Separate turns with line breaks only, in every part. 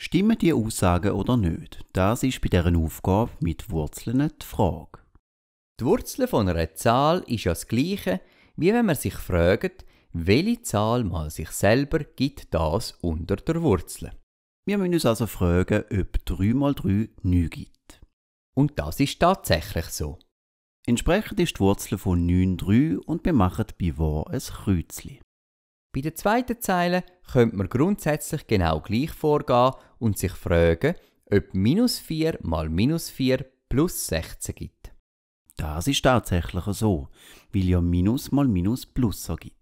Stimmen die Aussagen oder nicht? Das ist bei deren Aufgabe mit Wurzeln die Frage. Die Wurzel von einer Zahl ist ja das Gleiche, wie wenn man sich fragt, welche Zahl mal sich selber gibt das unter der Wurzel. Wir müssen uns also fragen, ob 3 mal 3 9 gibt. Und das ist tatsächlich so. Entsprechend ist die Wurzel von 9 3 und wir machen bei wahr ein Kreuzchen. Bei der zweiten Zeile könnte man grundsätzlich genau gleich vorgehen und sich fragen, ob minus 4 mal minus 4 plus 16 gibt. Das ist tatsächlich so, weil ja minus mal minus plus so gibt.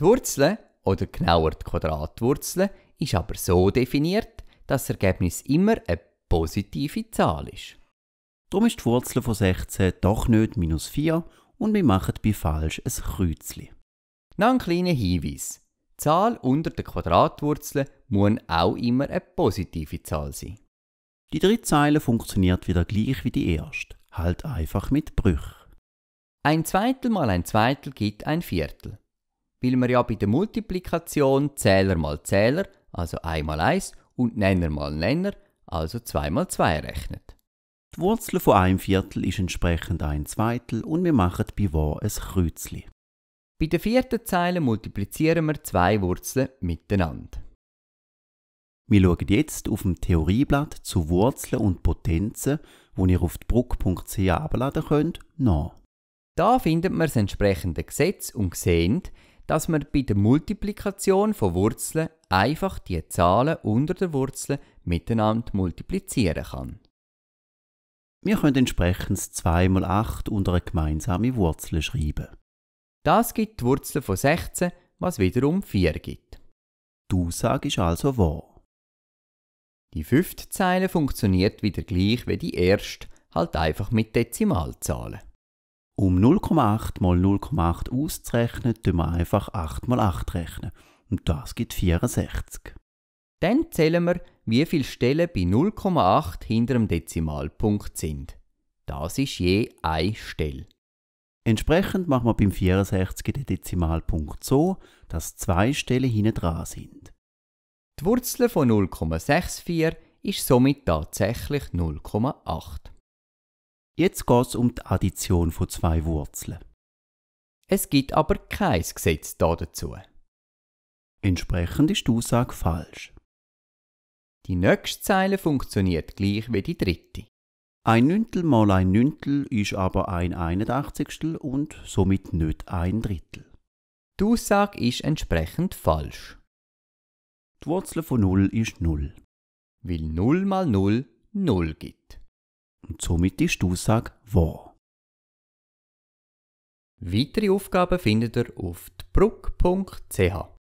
Die Wurzel, oder genauer die Quadratwurzel, ist aber so definiert, dass das Ergebnis immer eine positive Zahl ist. Darum ist die Wurzel von 16 doch nicht minus 4 und wir machen bei falsch ein Kreuzchen. Noch ein kleiner Hinweis. Die Zahl unter der Quadratwurzel muss auch immer eine positive Zahl sein. Die dritte Zeile funktioniert wieder gleich wie die erste, halt einfach mit Brüch. Ein Zweitel mal ein Zweitel gibt ein Viertel. Weil man ja bei der Multiplikation Zähler mal Zähler, also 1 mal 1 und Nenner mal Nenner, also 2 mal 2 rechnet. Die Wurzel von einem Viertel ist entsprechend ein Zweitel und wir machen bei wahr ein Kreuzli. Bei der vierten Zeile multiplizieren wir zwei Wurzeln miteinander. Wir schauen jetzt auf dem Theorieblatt zu Wurzeln und Potenzen, wo ihr auf bruck.ch abladen könnt, nach. Da findet man das entsprechende Gesetz und sehen, dass man bei der Multiplikation von Wurzeln einfach die Zahlen unter der Wurzel miteinander multiplizieren kann. Wir können entsprechend 2 mal 8 unter eine gemeinsame Wurzel schreiben. Das gibt die Wurzel von 16, was wiederum 4 gibt. Die Aussage ist also wo? Die fünfte Zeile funktioniert wieder gleich wie die erste, halt einfach mit Dezimalzahlen. Um 0,8 mal 0,8 auszurechnen, tun wir einfach 8 mal 8 rechnen. Und das gibt 64. Dann zählen wir, wie viele Stellen bei 0,8 hinter dem Dezimalpunkt sind. Das ist je eine Stelle. Entsprechend machen wir beim 64 den Dezimalpunkt so, dass zwei Stellen hinten dran sind. Die Wurzel von 0,64 ist somit tatsächlich 0,8. Jetzt geht es um die Addition von zwei Wurzeln. Es gibt aber kein Gesetz dazu. Entsprechend ist die Aussage falsch. Die nächste Zeile funktioniert gleich wie die dritte. Ein Nüntel mal ein Nüntel ist aber ein 81. und somit nicht ein Drittel. Die Aussage ist entsprechend falsch. Die Wurzel von 0 ist 0. Weil 0 mal 0 0 gibt. Und somit ist die Aussage wahr. Weitere Aufgaben findet ihr auf bruck.ch.